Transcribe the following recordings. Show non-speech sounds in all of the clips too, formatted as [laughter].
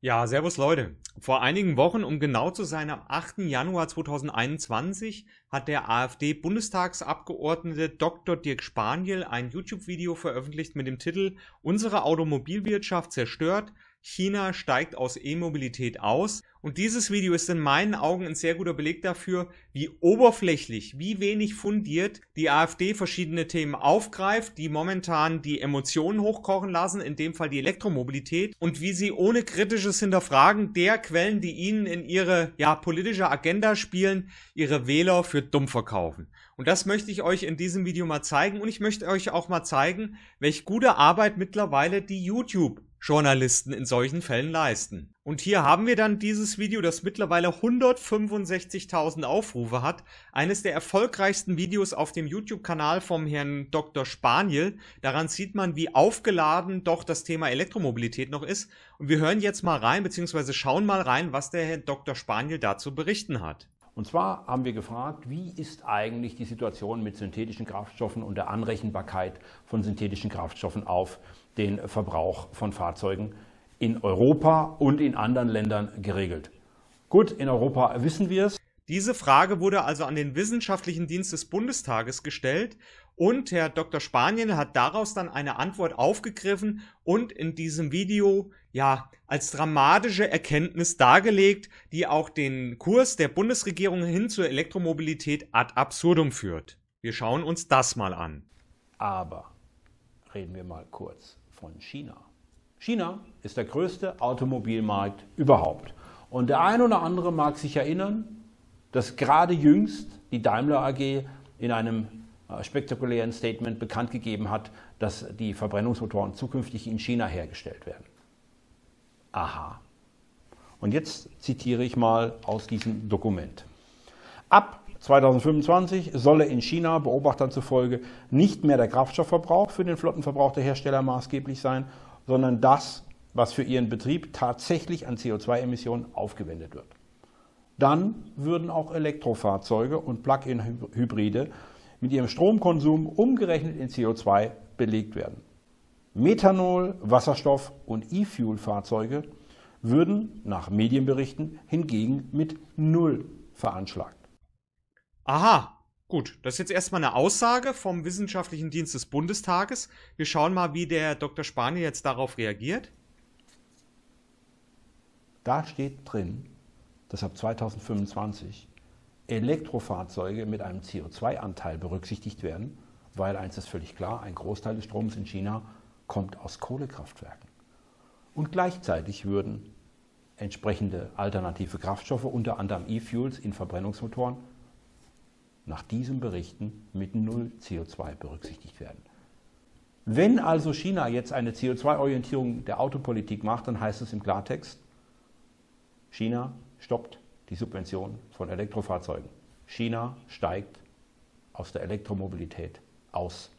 Ja, servus Leute. Vor einigen Wochen, um genau zu sein, am 8. Januar 2021 hat der AfD-Bundestagsabgeordnete Dr. Dirk Spaniel ein YouTube-Video veröffentlicht mit dem Titel Unsere Automobilwirtschaft zerstört, China steigt aus E-Mobilität aus. Und dieses Video ist in meinen Augen ein sehr guter Beleg dafür, wie oberflächlich, wie wenig fundiert die AfD verschiedene Themen aufgreift, die momentan die Emotionen hochkochen lassen, in dem Fall die Elektromobilität, und wie sie ohne kritisches Hinterfragen der Quellen, die ihnen in ihre ja, politische Agenda spielen, ihre Wähler für dumm verkaufen. Und das möchte ich euch in diesem Video mal zeigen und ich möchte euch auch mal zeigen, welche gute Arbeit mittlerweile die YouTube Journalisten in solchen Fällen leisten. Und hier haben wir dann dieses Video, das mittlerweile 165.000 Aufrufe hat, eines der erfolgreichsten Videos auf dem YouTube-Kanal vom Herrn Dr. Spaniel. Daran sieht man, wie aufgeladen doch das Thema Elektromobilität noch ist. Und wir hören jetzt mal rein, beziehungsweise schauen mal rein, was der Herr Dr. Spaniel dazu berichten hat. Und zwar haben wir gefragt, wie ist eigentlich die Situation mit synthetischen Kraftstoffen und der Anrechenbarkeit von synthetischen Kraftstoffen auf den Verbrauch von Fahrzeugen in Europa und in anderen Ländern geregelt. Gut, in Europa wissen wir es. Diese Frage wurde also an den Wissenschaftlichen Dienst des Bundestages gestellt und Herr Dr. Spanien hat daraus dann eine Antwort aufgegriffen und in diesem Video ja als dramatische Erkenntnis dargelegt, die auch den Kurs der Bundesregierung hin zur Elektromobilität ad absurdum führt. Wir schauen uns das mal an. Aber reden wir mal kurz von China. China ist der größte Automobilmarkt überhaupt. Und der ein oder andere mag sich erinnern, dass gerade jüngst die Daimler AG in einem äh, spektakulären Statement bekannt gegeben hat, dass die Verbrennungsmotoren zukünftig in China hergestellt werden. Aha. Und jetzt zitiere ich mal aus diesem Dokument. Ab 2025 solle in China Beobachtern zufolge nicht mehr der Kraftstoffverbrauch für den Flottenverbrauch der Hersteller maßgeblich sein, sondern das, was für ihren Betrieb tatsächlich an CO2-Emissionen aufgewendet wird dann würden auch Elektrofahrzeuge und Plug-in-Hybride mit ihrem Stromkonsum umgerechnet in CO2 belegt werden. Methanol, Wasserstoff und E-Fuel-Fahrzeuge würden nach Medienberichten hingegen mit Null veranschlagt. Aha, gut. Das ist jetzt erstmal eine Aussage vom Wissenschaftlichen Dienst des Bundestages. Wir schauen mal, wie der Dr. Spanier jetzt darauf reagiert. Da steht drin, dass ab 2025 Elektrofahrzeuge mit einem CO2-Anteil berücksichtigt werden, weil eins ist völlig klar, ein Großteil des Stroms in China kommt aus Kohlekraftwerken. Und gleichzeitig würden entsprechende alternative Kraftstoffe, unter anderem E-Fuels in Verbrennungsmotoren, nach diesen Berichten mit null CO2 berücksichtigt werden. Wenn also China jetzt eine CO2-Orientierung der Autopolitik macht, dann heißt es im Klartext, China stoppt die Subvention von Elektrofahrzeugen. China steigt aus der Elektromobilität aus.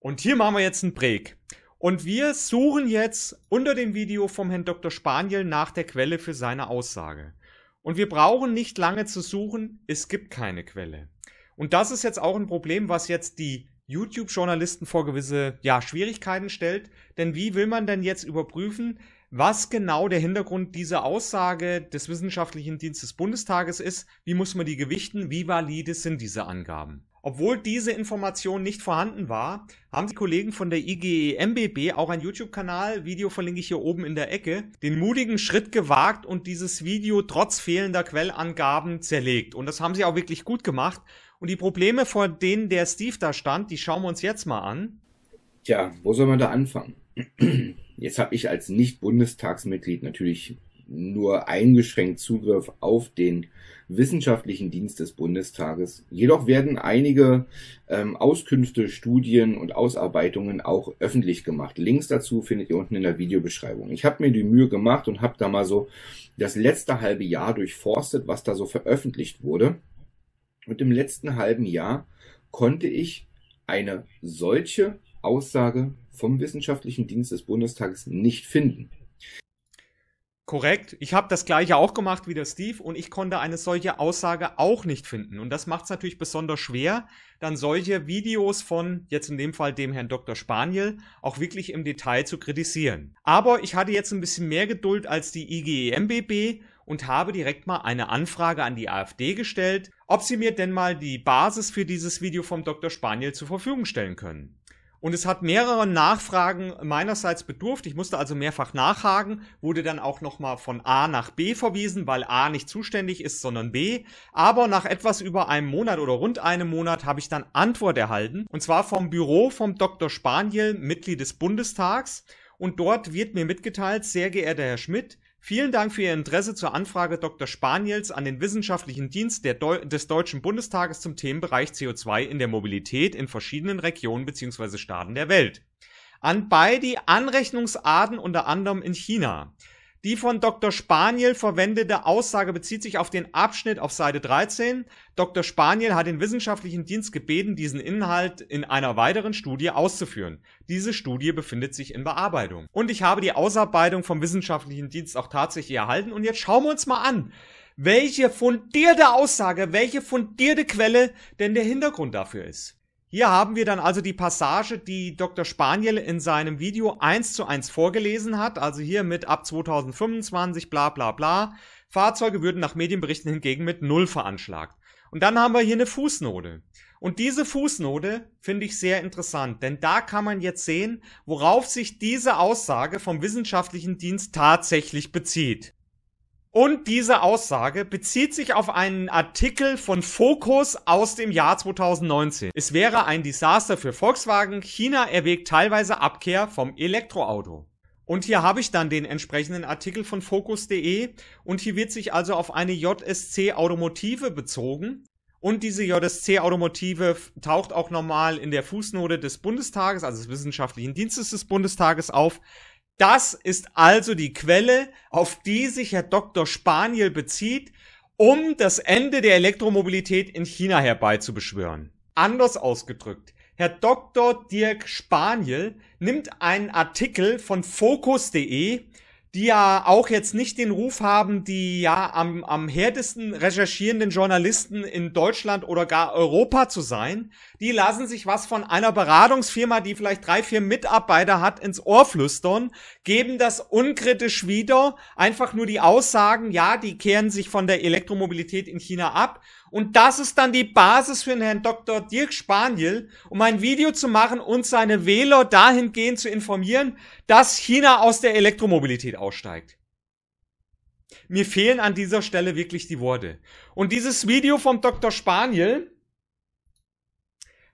Und hier machen wir jetzt einen Break. Und wir suchen jetzt unter dem Video vom Herrn Dr. Spaniel nach der Quelle für seine Aussage. Und wir brauchen nicht lange zu suchen, es gibt keine Quelle. Und das ist jetzt auch ein Problem, was jetzt die YouTube-Journalisten vor gewisse ja, Schwierigkeiten stellt. Denn wie will man denn jetzt überprüfen, was genau der Hintergrund dieser Aussage des Wissenschaftlichen Dienstes Bundestages ist? Wie muss man die gewichten? Wie valide sind diese Angaben? Obwohl diese Information nicht vorhanden war, haben die Kollegen von der IGE MBB auch einen YouTube-Kanal, Video verlinke ich hier oben in der Ecke, den mutigen Schritt gewagt und dieses Video trotz fehlender Quellangaben zerlegt. Und das haben sie auch wirklich gut gemacht. Und die Probleme, vor denen der Steve da stand, die schauen wir uns jetzt mal an. Tja, wo soll man da anfangen? [clears throat] Jetzt habe ich als Nicht-Bundestagsmitglied natürlich nur eingeschränkt Zugriff auf den Wissenschaftlichen Dienst des Bundestages. Jedoch werden einige ähm, Auskünfte, Studien und Ausarbeitungen auch öffentlich gemacht. Links dazu findet ihr unten in der Videobeschreibung. Ich habe mir die Mühe gemacht und habe da mal so das letzte halbe Jahr durchforstet, was da so veröffentlicht wurde. Und im letzten halben Jahr konnte ich eine solche Aussage vom Wissenschaftlichen Dienst des Bundestages nicht finden. Korrekt. Ich habe das gleiche auch gemacht wie der Steve und ich konnte eine solche Aussage auch nicht finden. Und das macht es natürlich besonders schwer, dann solche Videos von, jetzt in dem Fall dem Herrn Dr. Spaniel, auch wirklich im Detail zu kritisieren. Aber ich hatte jetzt ein bisschen mehr Geduld als die IGEMBB und habe direkt mal eine Anfrage an die AfD gestellt, ob sie mir denn mal die Basis für dieses Video vom Dr. Spaniel zur Verfügung stellen können. Und es hat mehrere Nachfragen meinerseits bedurft. Ich musste also mehrfach nachhaken, wurde dann auch nochmal von A nach B verwiesen, weil A nicht zuständig ist, sondern B. Aber nach etwas über einem Monat oder rund einem Monat habe ich dann Antwort erhalten. Und zwar vom Büro vom Dr. Spaniel, Mitglied des Bundestags. Und dort wird mir mitgeteilt, sehr geehrter Herr Schmidt, Vielen Dank für Ihr Interesse zur Anfrage Dr. Spaniels an den Wissenschaftlichen Dienst Deu des Deutschen Bundestages zum Themenbereich CO2 in der Mobilität in verschiedenen Regionen bzw. Staaten der Welt. An beide Anrechnungsarten unter anderem in China. Die von Dr. Spaniel verwendete Aussage bezieht sich auf den Abschnitt auf Seite 13. Dr. Spaniel hat den wissenschaftlichen Dienst gebeten, diesen Inhalt in einer weiteren Studie auszuführen. Diese Studie befindet sich in Bearbeitung. Und ich habe die Ausarbeitung vom wissenschaftlichen Dienst auch tatsächlich erhalten. Und jetzt schauen wir uns mal an, welche fundierte Aussage, welche fundierte Quelle denn der Hintergrund dafür ist. Hier haben wir dann also die Passage, die Dr. Spaniel in seinem Video eins zu eins vorgelesen hat, also hier mit ab 2025 bla bla bla. Fahrzeuge würden nach Medienberichten hingegen mit Null veranschlagt. Und dann haben wir hier eine Fußnote. Und diese Fußnote finde ich sehr interessant, denn da kann man jetzt sehen, worauf sich diese Aussage vom wissenschaftlichen Dienst tatsächlich bezieht. Und diese Aussage bezieht sich auf einen Artikel von Focus aus dem Jahr 2019. Es wäre ein Desaster für Volkswagen. China erwägt teilweise Abkehr vom Elektroauto. Und hier habe ich dann den entsprechenden Artikel von Focus.de und hier wird sich also auf eine JSC Automotive bezogen. Und diese JSC Automotive taucht auch nochmal in der Fußnote des Bundestages, also des Wissenschaftlichen Dienstes des Bundestages auf. Das ist also die Quelle, auf die sich Herr Dr. Spaniel bezieht, um das Ende der Elektromobilität in China herbeizubeschwören. Anders ausgedrückt, Herr Dr. Dirk Spaniel nimmt einen Artikel von Focus.de die ja auch jetzt nicht den Ruf haben, die ja am, am härtesten recherchierenden Journalisten in Deutschland oder gar Europa zu sein, die lassen sich was von einer Beratungsfirma, die vielleicht drei, vier Mitarbeiter hat, ins Ohr flüstern, geben das unkritisch wieder, einfach nur die Aussagen, ja, die kehren sich von der Elektromobilität in China ab und das ist dann die Basis für den Herrn Dr. Dirk Spaniel, um ein Video zu machen und seine Wähler dahingehend zu informieren, dass China aus der Elektromobilität aussteigt. Mir fehlen an dieser Stelle wirklich die Worte. Und dieses Video vom Dr. Spaniel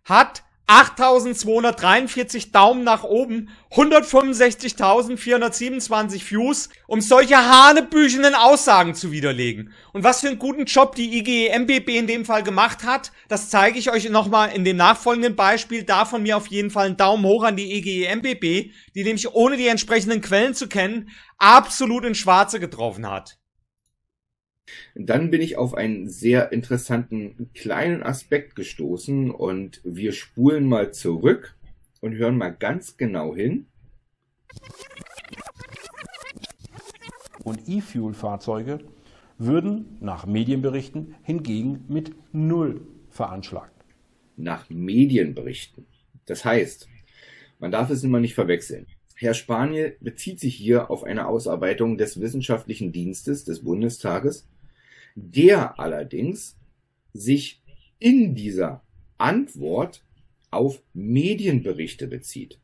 hat 8243 Daumen nach oben, 165.427 Views, um solche hanebüchenden Aussagen zu widerlegen. Und was für einen guten Job die IGE MBB in dem Fall gemacht hat, das zeige ich euch nochmal in dem nachfolgenden Beispiel. Da von mir auf jeden Fall einen Daumen hoch an die IGE MBB, die nämlich ohne die entsprechenden Quellen zu kennen, absolut in Schwarze getroffen hat. Dann bin ich auf einen sehr interessanten kleinen Aspekt gestoßen und wir spulen mal zurück und hören mal ganz genau hin. Und E-Fuel-Fahrzeuge würden nach Medienberichten hingegen mit Null veranschlagt. Nach Medienberichten. Das heißt, man darf es immer nicht verwechseln. Herr Spaniel bezieht sich hier auf eine Ausarbeitung des Wissenschaftlichen Dienstes des Bundestages der allerdings sich in dieser Antwort auf Medienberichte bezieht.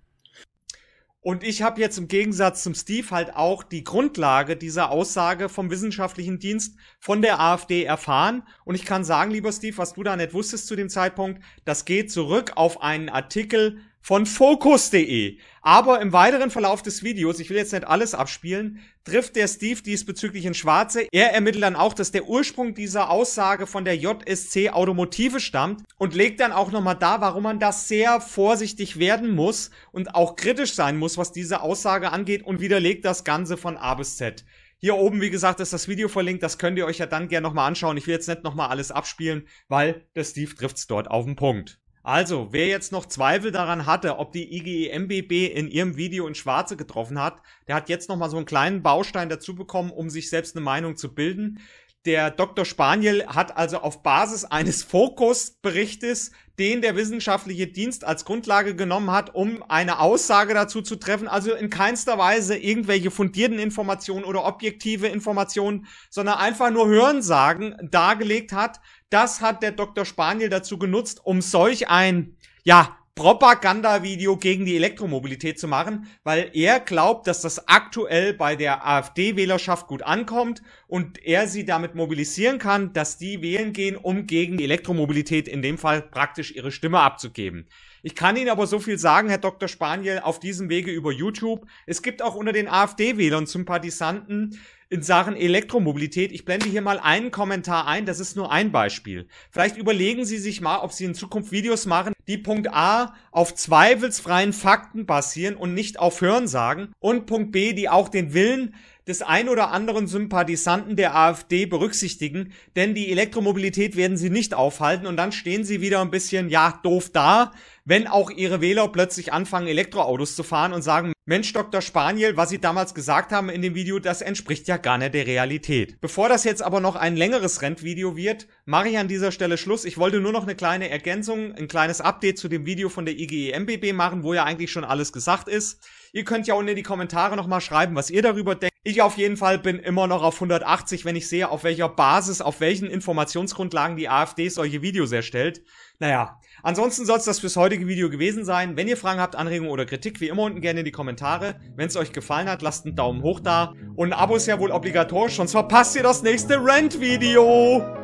Und ich habe jetzt im Gegensatz zum Steve halt auch die Grundlage dieser Aussage vom wissenschaftlichen Dienst von der AfD erfahren. Und ich kann sagen, lieber Steve, was du da nicht wusstest zu dem Zeitpunkt, das geht zurück auf einen Artikel von Focus.de. Aber im weiteren Verlauf des Videos, ich will jetzt nicht alles abspielen, trifft der Steve diesbezüglich in Schwarze. Er ermittelt dann auch, dass der Ursprung dieser Aussage von der JSC Automotive stammt und legt dann auch nochmal dar, warum man da sehr vorsichtig werden muss und auch kritisch sein muss, was diese Aussage angeht und widerlegt das Ganze von A bis Z. Hier oben, wie gesagt, ist das Video verlinkt, das könnt ihr euch ja dann gerne nochmal anschauen. Ich will jetzt nicht nochmal alles abspielen, weil der Steve trifft's dort auf den Punkt. Also, wer jetzt noch Zweifel daran hatte, ob die IGE MBB in ihrem Video in Schwarze getroffen hat, der hat jetzt nochmal so einen kleinen Baustein dazu bekommen, um sich selbst eine Meinung zu bilden. Der Dr. Spaniel hat also auf Basis eines Fokusberichtes den der wissenschaftliche Dienst als Grundlage genommen hat, um eine Aussage dazu zu treffen. Also in keinster Weise irgendwelche fundierten Informationen oder objektive Informationen, sondern einfach nur Hörensagen dargelegt hat. Das hat der Dr. Spaniel dazu genutzt, um solch ein, ja, Propaganda-Video gegen die Elektromobilität zu machen, weil er glaubt, dass das aktuell bei der AfD-Wählerschaft gut ankommt und er sie damit mobilisieren kann, dass die wählen gehen, um gegen die Elektromobilität in dem Fall praktisch ihre Stimme abzugeben. Ich kann Ihnen aber so viel sagen, Herr Dr. Spaniel, auf diesem Wege über YouTube. Es gibt auch unter den AfD-Wählern Sympathisanten, in Sachen Elektromobilität. Ich blende hier mal einen Kommentar ein, das ist nur ein Beispiel. Vielleicht überlegen Sie sich mal, ob Sie in Zukunft Videos machen, die Punkt A auf zweifelsfreien Fakten basieren und nicht auf Hörensagen und Punkt B, die auch den Willen des ein oder anderen Sympathisanten der AfD berücksichtigen, denn die Elektromobilität werden sie nicht aufhalten und dann stehen sie wieder ein bisschen, ja, doof da, wenn auch ihre Wähler plötzlich anfangen, Elektroautos zu fahren und sagen, Mensch, Dr. Spaniel, was Sie damals gesagt haben in dem Video, das entspricht ja gar nicht der Realität. Bevor das jetzt aber noch ein längeres Rentvideo wird, mache ich an dieser Stelle Schluss. Ich wollte nur noch eine kleine Ergänzung, ein kleines Update zu dem Video von der IGE MBB machen, wo ja eigentlich schon alles gesagt ist. Ihr könnt ja unten in die Kommentare nochmal schreiben, was ihr darüber denkt ich auf jeden Fall bin immer noch auf 180, wenn ich sehe, auf welcher Basis, auf welchen Informationsgrundlagen die AfD solche Videos erstellt. Naja, ansonsten soll es das fürs heutige Video gewesen sein. Wenn ihr Fragen habt, Anregungen oder Kritik, wie immer unten gerne in die Kommentare. Wenn es euch gefallen hat, lasst einen Daumen hoch da. Und ein Abo ist ja wohl obligatorisch, sonst verpasst ihr das nächste Rant-Video.